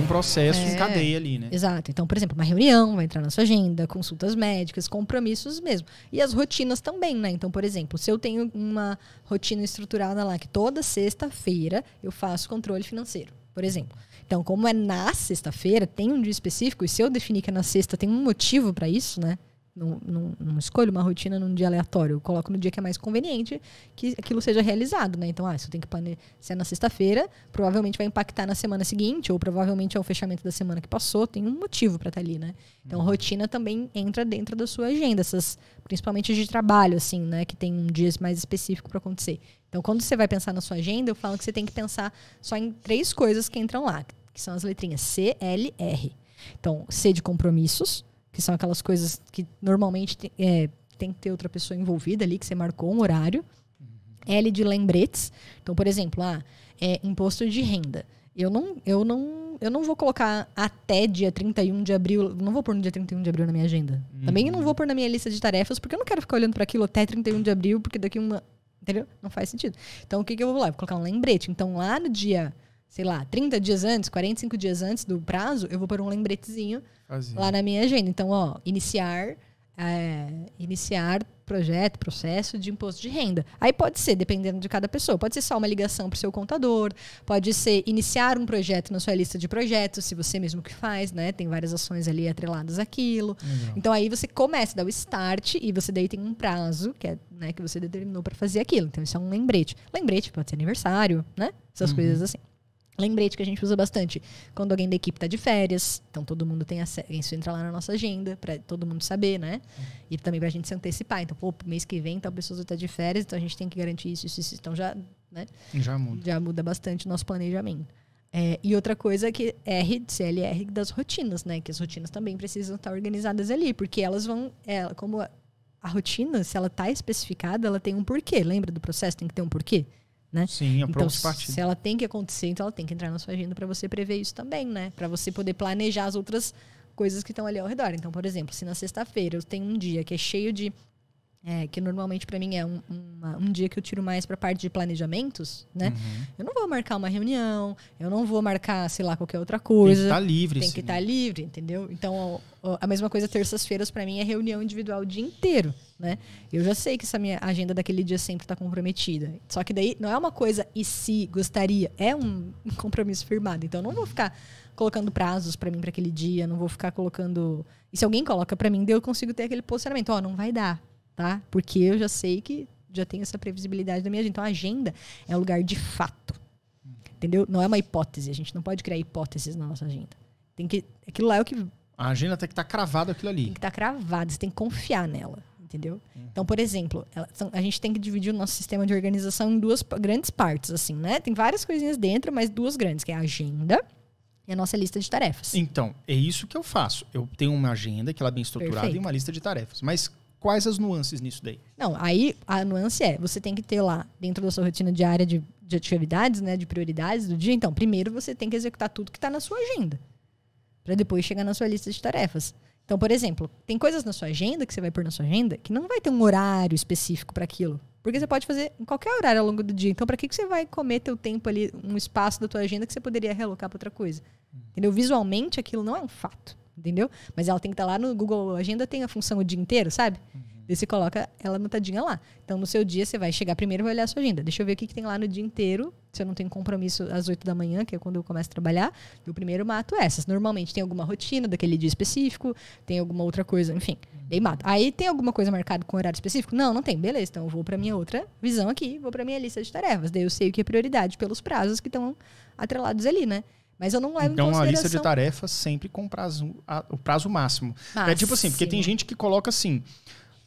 um processo é, em cadeia ali, né? Exato. Então, por exemplo, uma reunião vai entrar na sua agenda, consultas médicas, compromissos mesmo. E as rotinas também, né? Então, por exemplo, se eu tenho uma rotina estruturada lá que toda sexta-feira eu faço controle financeiro, por exemplo. Então, como é na sexta-feira, tem um dia específico, e se eu definir que é na sexta, tem um motivo para isso, né? Não, escolho uma rotina num dia aleatório, eu coloco no dia que é mais conveniente que aquilo seja realizado, né? Então, ah, se tem tenho que planejar é na sexta-feira, provavelmente vai impactar na semana seguinte, ou provavelmente é o fechamento da semana que passou, tem um motivo para estar tá ali, né? Então, uhum. rotina também entra dentro da sua agenda, essas, principalmente de trabalho, assim, né? Que tem um dia mais específico para acontecer. Então, quando você vai pensar na sua agenda, eu falo que você tem que pensar só em três coisas que entram lá, que são as letrinhas C, L, R. Então, C de compromissos, que são aquelas coisas que normalmente tem, é, tem que ter outra pessoa envolvida ali, que você marcou um horário. Uhum. L de lembretes. Então, por exemplo, ah, é imposto de renda. Eu não, eu não, eu não vou colocar até dia 31 de abril, não vou pôr no dia 31 de abril na minha agenda. Uhum. Também não vou uhum. pôr na minha lista de tarefas, porque eu não quero ficar olhando para aquilo até 31 de abril, porque daqui uma, entendeu? Não faz sentido. Então, o que que eu vou lá? vou colocar um lembrete. Então, lá no dia sei lá, 30 dias antes, 45 dias antes do prazo, eu vou pôr um lembretezinho lá na minha agenda. Então, ó, iniciar é, iniciar projeto, processo de imposto de renda. Aí pode ser, dependendo de cada pessoa, pode ser só uma ligação para o seu contador, pode ser iniciar um projeto na sua lista de projetos, se você mesmo que faz, né? Tem várias ações ali atreladas àquilo. Legal. Então aí você começa, dá o start e você daí tem um prazo que é né, que você determinou para fazer aquilo. Então isso é um lembrete. Lembrete pode ser aniversário, né? Essas uhum. coisas assim. Lembrete que a gente usa bastante. Quando alguém da equipe está de férias, então todo mundo tem acesso. Isso entra lá na nossa agenda, para todo mundo saber, né? E também para a gente se antecipar. Então, pô, mês que vem tal pessoa está de férias, então a gente tem que garantir isso, isso, isso. Então já, né? Já muda. Já muda bastante o nosso planejamento. É, e outra coisa é que R, CLR das rotinas, né? Que as rotinas também precisam estar organizadas ali, porque elas vão. É, como a, a rotina, se ela está especificada, ela tem um porquê. Lembra do processo? Tem que ter um porquê né? Sim, é então, Se ela tem que acontecer, então ela tem que entrar na sua agenda para você prever isso também, né? Para você poder planejar as outras coisas que estão ali ao redor. Então, por exemplo, se na sexta-feira eu tenho um dia que é cheio de é, que normalmente para mim é um, uma, um dia que eu tiro mais para parte de planejamentos, né? Uhum. Eu não vou marcar uma reunião, eu não vou marcar, sei lá, qualquer outra coisa. Tem que estar tá livre. Tem que estar tá livre, entendeu? Então, ó, ó, a mesma coisa terças-feiras para mim é reunião individual o dia inteiro, né? Eu já sei que essa minha agenda daquele dia sempre está comprometida. Só que daí não é uma coisa e se gostaria, é um compromisso firmado. Então, eu não vou ficar colocando prazos para mim para aquele dia, não vou ficar colocando. E se alguém coloca para mim, eu consigo ter aquele posicionamento, ó, oh, não vai dar tá? Porque eu já sei que já tenho essa previsibilidade da minha agenda. Então, a agenda é um lugar de fato. Entendeu? Não é uma hipótese. A gente não pode criar hipóteses na nossa agenda. Tem que. Aquilo lá é o que. A agenda tem que estar tá aquilo ali. Tem que estar tá você tem que confiar nela entendeu? Então, por exemplo, a gente tem que dividir o nosso sistema de organização em duas grandes partes, assim, né? Tem várias coisinhas dentro, mas duas grandes, que é a agenda e a nossa lista de tarefas. Então, é isso que eu faço. Eu tenho uma agenda que ela é bem estruturada Perfeito. e uma lista de tarefas. Mas Quais as nuances nisso daí? Não, aí a nuance é, você tem que ter lá, dentro da sua rotina diária de, de atividades, né, de prioridades do dia, então, primeiro você tem que executar tudo que está na sua agenda, para depois chegar na sua lista de tarefas. Então, por exemplo, tem coisas na sua agenda que você vai pôr na sua agenda que não vai ter um horário específico para aquilo. Porque você pode fazer em qualquer horário ao longo do dia. Então, para que, que você vai comer teu tempo ali, um espaço da tua agenda que você poderia realocar para outra coisa? Hum. Entendeu? Visualmente, aquilo não é um fato entendeu? Mas ela tem que estar tá lá no Google Agenda, tem a função o dia inteiro, sabe? Uhum. Daí você coloca ela anotadinha lá. Então, no seu dia, você vai chegar primeiro e vai olhar a sua agenda. Deixa eu ver o que, que tem lá no dia inteiro. Se eu não tenho compromisso às 8 da manhã, que é quando eu começo a trabalhar, eu primeiro mato é essas. Normalmente tem alguma rotina daquele dia específico, tem alguma outra coisa, enfim. Daí uhum. mato. Aí tem alguma coisa marcada com horário específico? Não, não tem. Beleza, então eu vou para minha outra visão aqui, vou para minha lista de tarefas. Daí eu sei o que é prioridade pelos prazos que estão atrelados ali, né? Mas eu não levo então, em Então, a lista de tarefas sempre com prazo, a, o prazo máximo. máximo. É tipo assim, porque tem gente que coloca assim...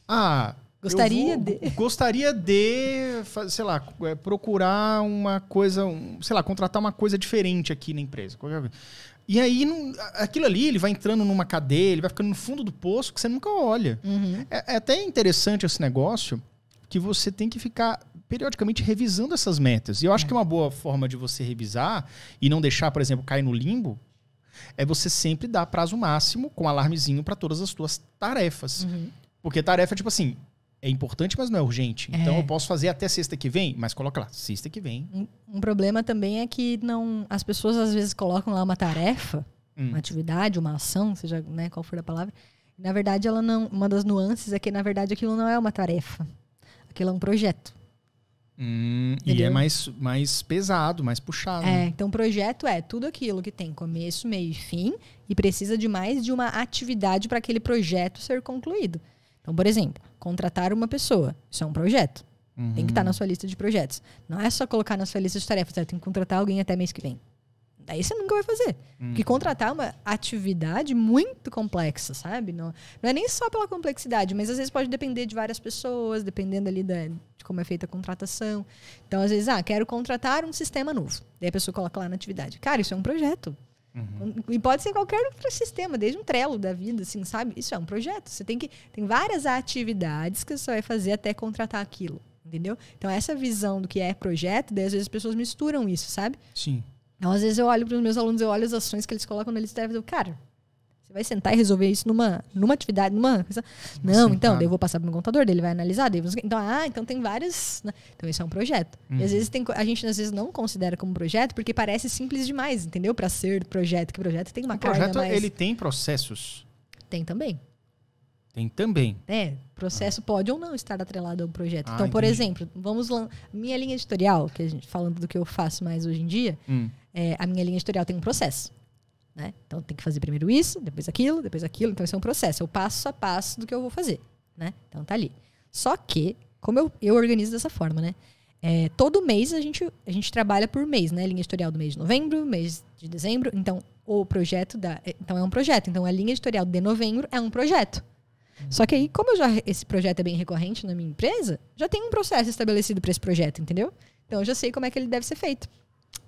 Ah, Gostaria vou, de. Gostaria de, sei lá, é, procurar uma coisa, um, sei lá, contratar uma coisa diferente aqui na empresa. E aí, não, aquilo ali, ele vai entrando numa cadeia, ele vai ficando no fundo do poço que você nunca olha. Uhum. É, é, até interessante esse negócio que você tem que ficar periodicamente revisando essas metas. E eu acho é. que uma boa forma de você revisar e não deixar, por exemplo, cair no limbo, é você sempre dar prazo máximo com alarmezinho para todas as suas tarefas. Uhum. Porque tarefa, tipo assim, é importante, mas não é urgente. Então é. eu posso fazer até sexta que vem, mas coloca lá, sexta que vem. Um, um, problema também é que não as pessoas às vezes colocam lá uma tarefa, hum. uma atividade, uma ação, seja né, qual for a palavra. Na verdade, ela não. Uma das nuances é que, na verdade, aquilo não é uma tarefa. Aquilo é um projeto. Hum, e é mais, mais pesado, mais puxado. É, né? então o projeto é tudo aquilo que tem começo, meio e fim e precisa de mais de uma atividade para aquele projeto ser concluído. Então, por exemplo, contratar uma pessoa, isso é um projeto. Uhum. Tem que estar tá uhum. na sua lista de projetos. Não é só colocar na sua lista de tarefas, ah, tem que contratar alguém até mês que vem. Daí você nunca vai fazer. Hum. Porque uhum. contratar é uma atividade muito complexa, sabe? Não, não é nem só pela complexidade, mas às vezes pode depender de várias pessoas, dependendo ali da, de como é feita a contratação. Então, às vezes, ah, quero contratar um sistema novo. Daí a pessoa coloca lá na atividade. Cara, isso é um projeto. Uhum. E pode ser qualquer outro sistema, desde um trelo da vida, assim, sabe? Isso é um projeto. Você tem que. Tem várias atividades que você vai fazer até contratar aquilo. Entendeu? Então, essa visão do que é projeto, daí às vezes as pessoas misturam isso, sabe? Sim. Então, às vezes eu olho para os meus alunos, eu olho as ações que eles colocam na lista e digo, cara, você vai sentar e resolver isso numa, numa atividade, numa coisa. Não, então, eu vou passar para o meu contador, ele vai analisar, daí então, ah, então tem várias. Né? Então, isso é um projeto. Uhum. E às uhum. vezes tem, a gente às vezes não considera como projeto porque parece simples demais, entendeu? Para ser projeto, que projeto tem uma o carga projeto, mais... ele tem processos. Tem também. Tem também. É, processo ah. pode ou não estar atrelado ao projeto. Ah, então, por exemplo, vamos lá. Minha linha editorial, que a gente falando do que eu faço mais hoje em dia, hum é, a minha linha editorial tem um processo. Né? Então tem que fazer primeiro isso, depois aquilo, depois aquilo. Então, isso é um processo, é o passo a passo do que eu vou fazer. Né? Então tá ali. Só que, como eu, eu organizo dessa forma, né? É, todo mês a gente, a gente trabalha por mês, né? Linha editorial do mês de novembro, mês de dezembro. Então, o projeto da. É, então é um projeto. Então a linha editorial de novembro é um projeto. Só que aí, como já, esse projeto é bem recorrente na minha empresa, já tem um processo estabelecido para esse projeto, entendeu? Então eu já sei como é que ele deve ser feito.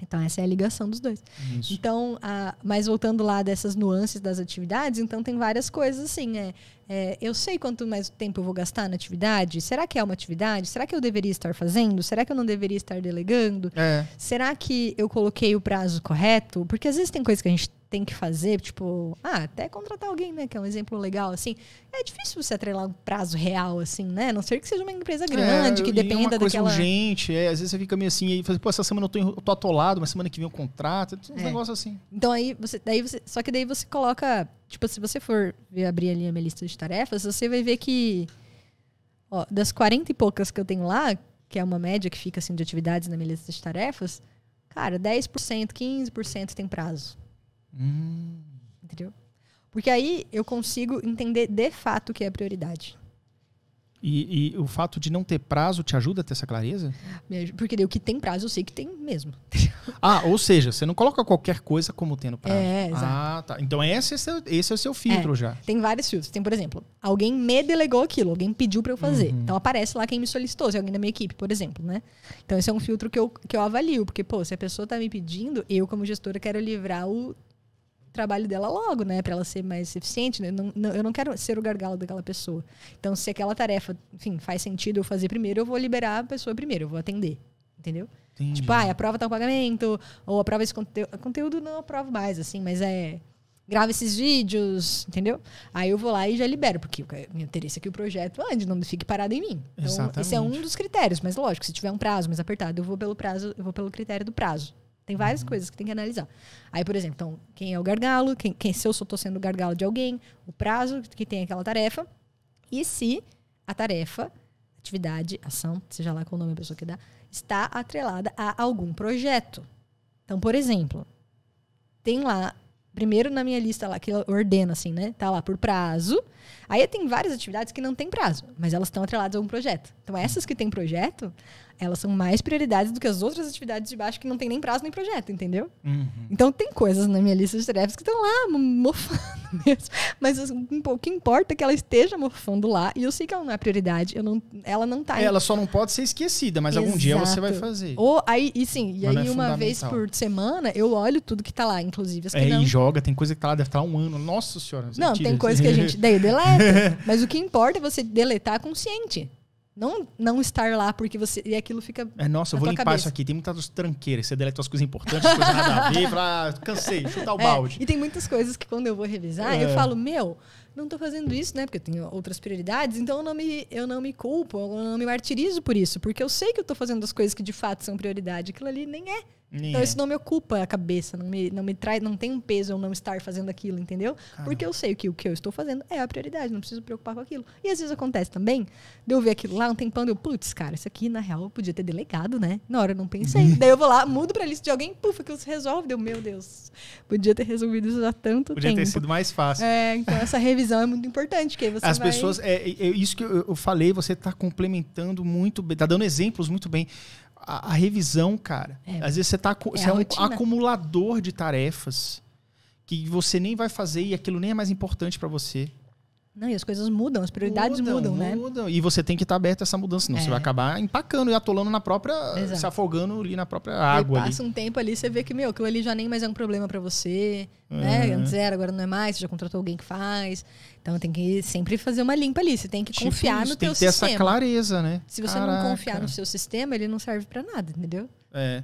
Então, essa é a ligação dos dois. Isso. Então, a, mas voltando lá dessas nuances das atividades, então tem várias coisas assim, né? É, eu sei quanto mais tempo eu vou gastar na atividade. Será que é uma atividade? Será que eu deveria estar fazendo? Será que eu não deveria estar delegando? É. Será que eu coloquei o prazo correto? Porque às vezes tem coisa que a gente tem que fazer, tipo, ah, até contratar alguém, né? Que é um exemplo legal, assim. É difícil você atrelar um prazo real, assim, né? A não ser que seja uma empresa é, grande, é, que dependa uma coisa daquela. Urgente, é, às vezes você fica meio assim, aí fala, pô, essa semana eu tô, eu tô atolado, mas semana que vem o contrato, é, uns é. negócios assim. Então aí você, daí você. Só que daí você coloca tipo, se você for ver, abrir ali a minha lista de tarefas, você vai ver que ó, das 40 e poucas que eu tenho lá, que é uma média que fica assim de atividades na minha lista de tarefas, cara, 10%, 15% tem prazo. Hum. Entendeu? Porque aí eu consigo entender de fato o que é prioridade. E, e, o fato de não ter prazo te ajuda a ter essa clareza? Porque daí o que tem prazo eu sei que tem mesmo. ah, ou seja, você não coloca qualquer coisa como tendo prazo. É, exato. Ah, tá. Então esse é, seu, esse é o seu é, filtro é, já. Tem vários filtros. Tem, por exemplo, alguém me delegou aquilo, alguém pediu para eu fazer. Uhum. Então aparece lá quem me solicitou, se é alguém da minha equipe, por exemplo, né? Então esse é um filtro que eu, que eu avalio, porque, pô, se a pessoa tá me pedindo, eu como gestora quero livrar o trabalho dela logo, né? Para ela ser mais eficiente. Né? Não, não, eu não quero ser o gargalo daquela pessoa. Então, se aquela tarefa, enfim, faz sentido eu fazer primeiro, eu vou liberar a pessoa primeiro, eu vou atender. Entendeu? Entendi. Tipo, ah, aprova o tá pagamento, ou aprova é esse conteúdo. Conteúdo não aprovo mais, assim, mas é. Grava esses vídeos, entendeu? Aí eu vou lá e já libero, porque meu interesse é que o projeto ande, não fique parado em mim. Então, Exatamente. esse é um dos critérios, mas lógico, se tiver um prazo mais apertado, eu vou pelo prazo, eu vou pelo critério do prazo. Tem várias uhum. coisas que tem que analisar. Aí, por exemplo, então, quem é o gargalo, quem, quem se eu estou sendo o gargalo de alguém, o prazo que tem aquela tarefa, e se a tarefa, atividade, ação, seja lá qual o nome a pessoa que dá, está atrelada a algum projeto. Então, por exemplo, tem lá primeiro na minha lista lá, que ordena assim, né? Tá lá por prazo. Aí tem várias atividades que não tem prazo, mas elas estão atreladas a um projeto. Então essas que têm projeto, elas são mais prioridades do que as outras atividades de baixo que não tem nem prazo nem projeto, entendeu? Uhum. Então tem coisas na minha lista de tarefas que estão lá mofando. mesmo. Mas o que importa é que ela esteja mofando lá. E eu sei que ela não é prioridade. Eu não, ela não tá. É, ela só não pode ser esquecida, mas Exato. algum dia você vai fazer. Ou aí, e sim, e mas é aí é uma vez por semana eu olho tudo que tá lá, inclusive. as é, não... e joga, tem coisa que tá lá, deve estar tá um ano. Nossa senhora. Não, tem coisa que a gente daí deleta. mas o que importa é você deletar consciente. Não, não estar lá porque você. E aquilo fica. É, nossa, eu vou limpar cabeça. isso aqui. Tem muitas tranqueiras. Você deleta as coisas importantes, as coisas nada a ver. Pra... Ah, cansei, chutar o é, balde. e tem muitas coisas que quando eu vou revisar, é. eu falo, meu, não estou fazendo isso, né? Porque eu tenho outras prioridades, então eu não me, eu não me culpo, eu não me martirizo por isso, porque eu sei que eu estou fazendo as coisas que de fato são prioridade. Aquilo ali nem é. Nem então é. isso não me ocupa a cabeça, não me, não me traz, não tem um peso eu não estar fazendo aquilo, entendeu? Porque eu sei que o que eu estou fazendo é a prioridade, não preciso me preocupar com aquilo. E às vezes acontece também, de eu ver aquilo lá um tempão, eu, putz, cara, isso aqui na real eu podia ter delegado, né? Na hora eu não pensei. Daí eu vou lá, mudo pra lista de alguém, puf, aquilo se resolve. Deu, meu Deus, podia ter resolvido isso há tanto podia tempo. Podia ter sido mais fácil. É, então essa revisão visão é muito importante. Que você As vai... pessoas. É, é, é isso que eu, falei, você está complementando muito bem, está dando exemplos muito bem. A, a revisão, cara. É, às vezes você, tá, é você é, um acumulador de tarefas que você nem vai fazer e aquilo nem é mais importante para você. Não, e as coisas mudam, as prioridades mudam, mudam, mudam né? Mudam. E você tem que estar tá aberto a essa mudança, senão é. você vai acabar empacando e atolando na própria. Exato. se afogando ali na própria água. E passa ali. um tempo ali, você vê que, meu, aquilo ali já nem mais é um problema para você. Uhum. Né? É. Antes era, agora não é mais, você já contratou alguém que faz. Então tem que sempre fazer uma limpa ali. Você tem que tipo confiar isso, no tem teu que ter sistema. essa clareza, né? Se você Caraca. não confiar no seu sistema, ele não serve para nada, entendeu? É.